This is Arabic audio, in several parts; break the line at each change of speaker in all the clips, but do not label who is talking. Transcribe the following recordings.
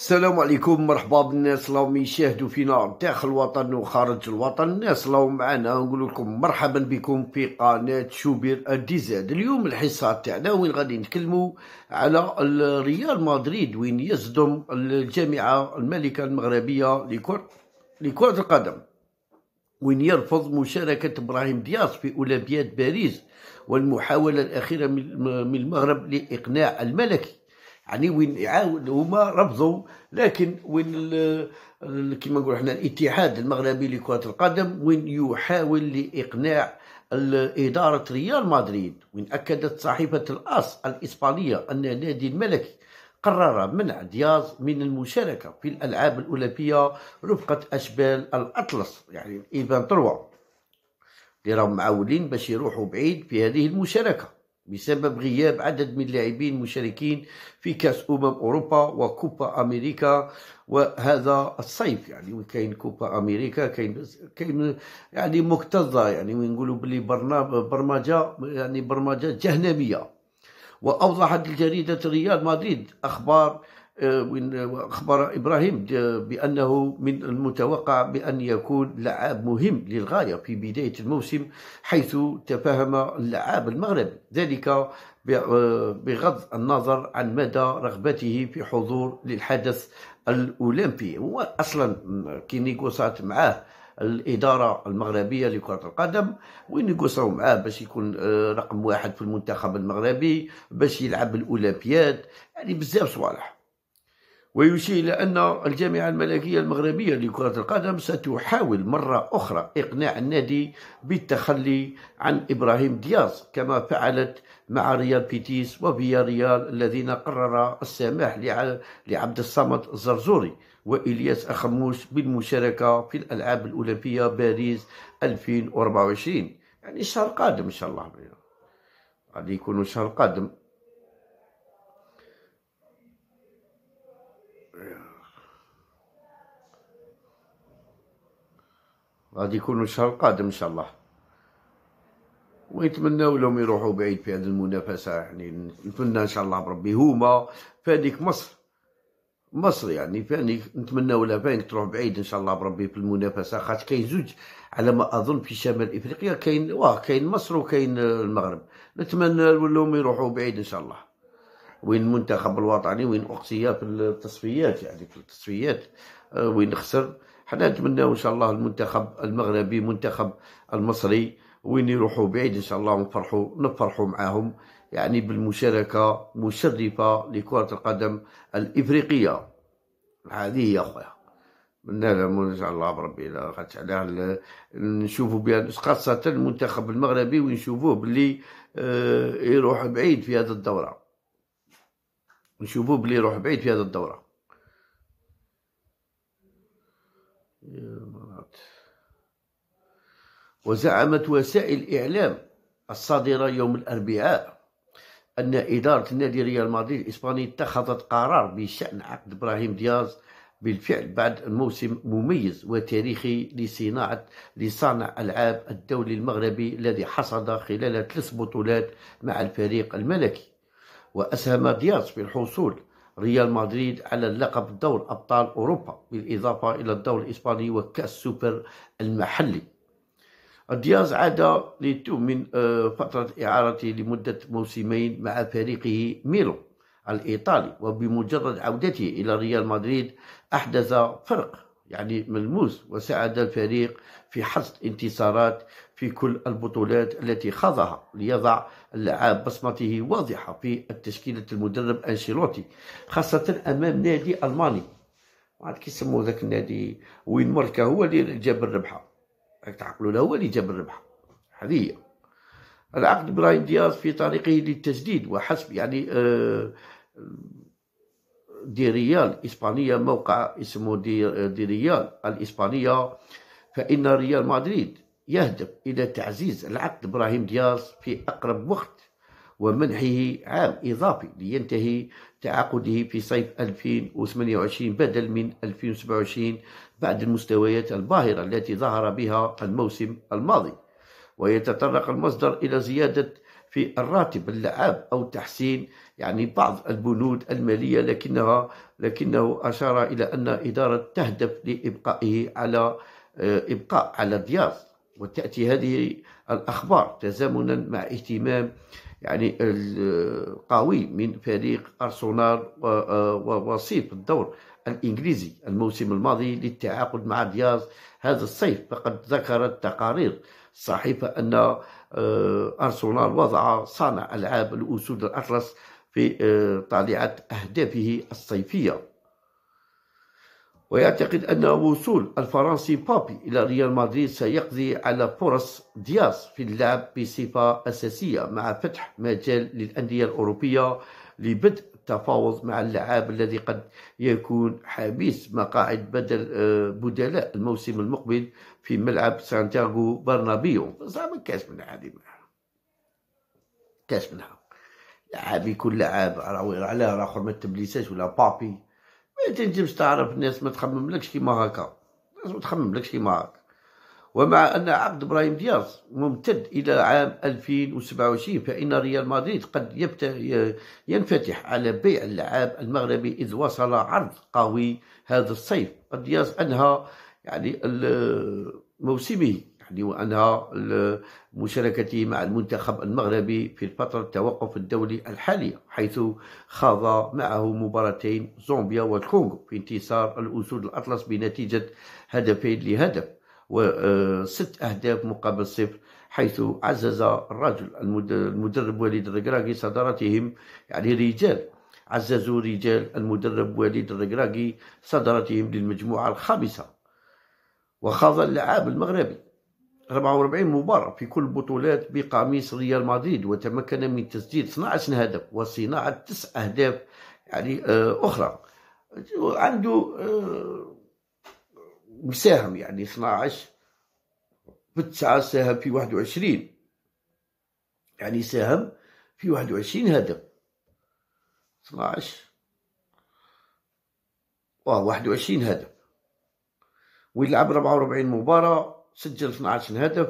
السلام عليكم مرحبا بالناس راهم يشاهدوا فينا داخل الوطن وخارج الوطن الناس راهم معنا نقول لكم مرحبا بكم في قناه شوبير الديزاد اليوم الحصه تاعنا وين غادي نتكلموا على ريال مدريد وين يصدم الجامعه الملكه المغربيه لكره لكره القدم وين يرفض مشاركة إبراهيم دياس في أولمبياد باريس والمحاولة الأخيرة من المغرب لإقناع الملكي يعني وين يعاون هما رفضوا لكن وين كما نقولوا احنا الاتحاد المغربي لكرة القدم وين يحاول لإقناع إدارة ريال مدريد وين أكدت صحيفة الأس الإسبانية أن النادي الملكي قرر منع دياز من المشاركة في الألعاب الأولمبية رفقة أشبال الأطلس يعني ايفان تروا اللي راهم معولين باش يروحوا بعيد في هذه المشاركه بسبب غياب عدد من اللاعبين المشاركين في كاس امم اوروبا وكوبا امريكا وهذا الصيف يعني كاين كوبا امريكا كاين كاين يعني مكتظه يعني ونقولوا بلي برمجه يعني برمجه جهنميه واوضحت الجريده ريال مدريد اخبار آه، وين اخبر إبراهيم بأنه من المتوقع بأن يكون لعاب مهم للغاية في بداية الموسم حيث تفاهم اللعاب المغربي ذلك آه، بغض النظر عن مدى رغبته في حضور للحدث الأولمبي هو أصلا كي معاه الاداره المغربيه لكره القدم وين يقصوا معاه باش يكون آه، رقم واحد في المنتخب المغربي باش يلعب الاولمبياد يعني بزاف صوالح ويشير إلى أن الجامعة الملكية المغربية لكرة القدم ستحاول مرة أخرى إقناع النادي بالتخلي عن إبراهيم دياز كما فعلت مع ريال بيتيس ريال الذين قرر السماح لعبد الصمد الزرزوري وإلياس أخموش بالمشاركة في الألعاب الأولمبية باريس 2024 يعني الشهر القادم إن شاء الله غادي يعني يكونوا الشهر القادم غادي يكونوا الشهر القادم ان شاء الله ونتمناو لهم يروحوا بعيد في هذه المنافسه يعني نتمنى ان شاء الله بربي هما فانيك مصر مصر يعني فاني نتمنى ولا فانيك تروح بعيد ان شاء الله بربي في المنافسه خاطر كاين زوج على ما اظن في شمال افريقيا كاين واه كاين مصر وكاين المغرب نتمنى لهم يروحوا بعيد ان شاء الله وين المنتخب الوطني وين اقصيه في التصفيات يعني في التصفيات آه، وين خسر حنا نتمناو ان شاء الله المنتخب المغربي منتخب المصري وين يروحوا بعيد ان شاء الله ونفرحوا نفرحوا معاهم يعني بالمشاركه مشرفه لكره القدم الافريقيه هذه هي خويا نعلم ان شاء الله بربي لا عليها نشوفوا بها خاصه المنتخب المغربي ونشوفوه باللي آه، يروح بعيد في هذه الدوره نشوفوه باللي يروح بعيد في هذه الدوره وزعمت وسائل الإعلام الصادرة يوم الأربعاء أن إدارة النادي ريال مدريد الإسباني اتخذت قرار بشأن عقد إبراهيم دياز بالفعل بعد موسم مميز وتاريخي لصناعة لصانع ألعاب الدولي المغربي الذي حصد خلال ثلاث بطولات مع الفريق الملكي وأسهم دياز في الحصول ريال مدريد على اللقب دور أبطال أوروبا بالإضافة إلى الدور الإسباني وكأس سوبر المحلي دياز عاد لتو من آه، فترة إعارته لمدة موسمين مع فريقه ميلو الإيطالي وبمجرد عودته إلى ريال مدريد أحدث فرق يعني ملموس وساعد الفريق في حصد انتصارات في كل البطولات التي خاضها ليضع اللعاب بصمته واضحة في التشكيلة المدرب أنشيلوتي خاصة أمام نادي ألماني عاد كيسموه ذاك النادي وين ماركا هو اللي جاب الربحة تعقلوا له هو اللي جاب الربحة هذه هي العقد براين دياز في طريقه للتجديد وحسب يعني آه، دي ريال إسبانية موقع اسمه دي, آه، دي ريال الإسبانية فإن ريال مدريد يهدف إلى تعزيز العقد إبراهيم دياز في أقرب وقت ومنحه عام إضافي لينتهي تعاقده في صيف 2028 بدل من 2027 بعد المستويات الباهرة التي ظهر بها الموسم الماضي ويتطرق المصدر إلى زيادة في الراتب اللعاب أو تحسين يعني بعض البنود المالية لكنها لكنه أشار إلى أن إدارة تهدف لإبقائه على آه، ابقاء على الرياض وتاتي هذه الاخبار تزامنا مع اهتمام يعني القوي من فريق ارسنال ووسيط آه، الدور الانجليزي الموسم الماضي للتعاقد مع الرياض هذا الصيف فقد ذكرت تقارير الصحيفه ان آه، ارسنال وضع صانع العاب الاسود الاطلس في طليعه اهدافه الصيفيه ويعتقد أن وصول الفرنسي بابي إلى ريال مدريد سيقضي على فرص دياس في اللعب بصفة أساسية مع فتح مجال للأندية الأوروبية لبدء التفاوض مع اللعاب الذي قد يكون حبيس مقاعد بدل آه، بدلاء الموسم المقبل في ملعب سانتياغو برنابيو زعما كاش من هذه كاش منها يعني لعاب يكون لعاب على الاخر ما تبليساش ولا بابي ما إيه تنجمش تعرف الناس ما تخمملكش كيما هكا الناس ما تخمملكش كيما هكا ومع أن عقد إبراهيم دياز ممتد إلى عام 2027 فإن ريال مدريد قد ينفتح على بيع اللاعب المغربي إذ وصل عرض قوي هذا الصيف قد دياز أنهى يعني موسمه نحن عنها مشاركته مع المنتخب المغربي في الفترة التوقف الدولي الحالية حيث خاض معه مباراتين زومبيا والكونغو في انتصار الأسود الأطلس بنتيجة هدفين لهدف وست أهداف مقابل صفر حيث عزز الرجل المدرب وليد الركراكي صدارتهم يعني رجال عززوا رجال المدرب وليد الركراكي صدارتهم للمجموعة الخامسة وخاض اللعاب المغربي 44 مباراة في كل بطولات بقميص ريال مدريد وتمكن من تسجيل 12 هدف وصناعة 9 أهداف يعني آه، أخرى عنده آه، مساهم يعني 12 في 9 ساهم في 21 يعني ساهم في 21 هدف 12 اه 21 هدف ويلعب 44 مباراة سجل 12 هدف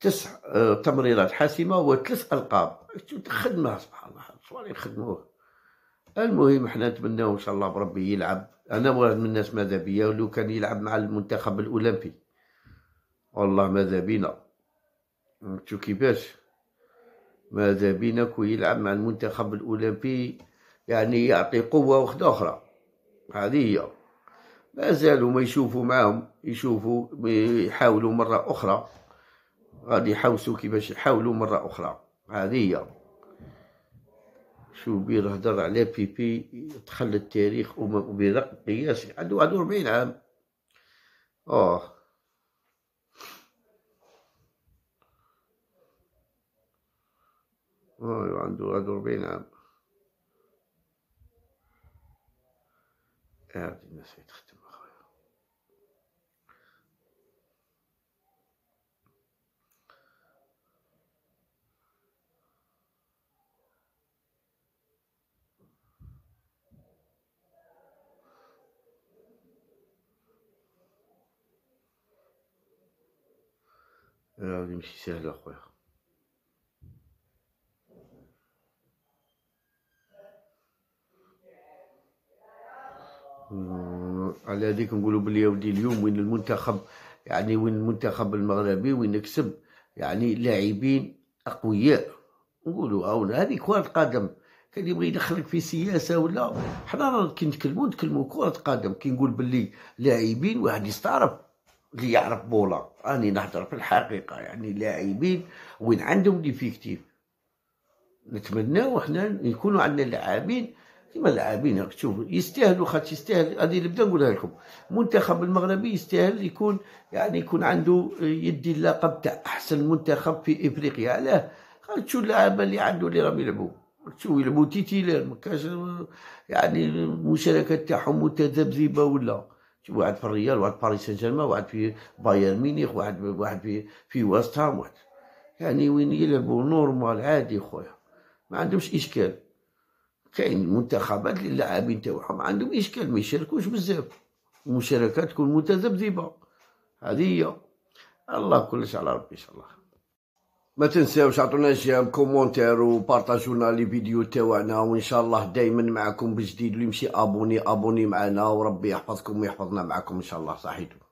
تسع آه، تمريرات حاسمه وثلاث القاب خدمه سبحان الله صوالي خدموه المهم حنا نتمناو ان شاء الله بربي يلعب انا واحد من الناس ماذا بيا ولو كان يلعب مع المنتخب الاولمبي والله ماذا بينا شو كيفاش ماذا بينا كو يلعب مع المنتخب الاولمبي يعني يعطي قوه واحده اخرى هذه هي مازالوا ما يشوفوا معاهم يشوفوا يحاولوا مرة أخرى غادي يحوسوا كيفاش يحاولوا مرة أخرى هذه هي شوبير هضر على بيبي دخل للتاريخ برقم قياسي عنده واحد وربعين عام اه عنده واحد وربعين عام Erdiğinde seçtim. c'est şişeyle koyar. آه، على هذيك نقولوا بلي ودي اليوم وين المنتخب يعني وين المنتخب المغربي وين نكسب يعني لاعبين اقوياء نقولوا او هذه كره قدم كان يبغي يدخلك في سياسه ولا حنا كي نتكلموا نتكلموا كره قدم كي نقول بلي لاعبين واحد يستعرف اللي يعرف بولا راني نهضر في الحقيقه يعني لاعبين وين عندهم ديفيكتيف نتمناو حنا يكونوا عندنا لاعبين كيما اللاعبين راك تشوف يستاهلوا خاطر يستاهل هذه اللي بدا نقولها لكم المنتخب المغربي يستاهل يكون يعني يكون عنده يدي اللقب تاع احسن منتخب في افريقيا علاه خاطر تشوف اللعابه اللي عنده اللي راهم يلعبوا تشوف يلعبوا تيتي ما كاش يعني المشاركه تاعهم متذبذبه ولا واحد في الريال واحد في باريس سان جيرمان واحد في بايرن ميونخ واحد واحد في في ويست هام واحد يعني وين يلعبوا نورمال عادي خويا ما عندهمش اشكال كاين منتخبات اللي اللاعبين تاعهم عندهم اشكال ما يشاركوش بزاف المشاركه تكون متذبذبه هذه هي الله كلش على ربي ان شاء الله ما تنساوش عطونا جيم كومونتير وبارطاجونا لي فيديو تاعنا وان شاء الله دائما معكم بجديد اللي يمشي ابوني ابوني معنا وربي يحفظكم ويحفظنا معكم ان شاء الله صحيتو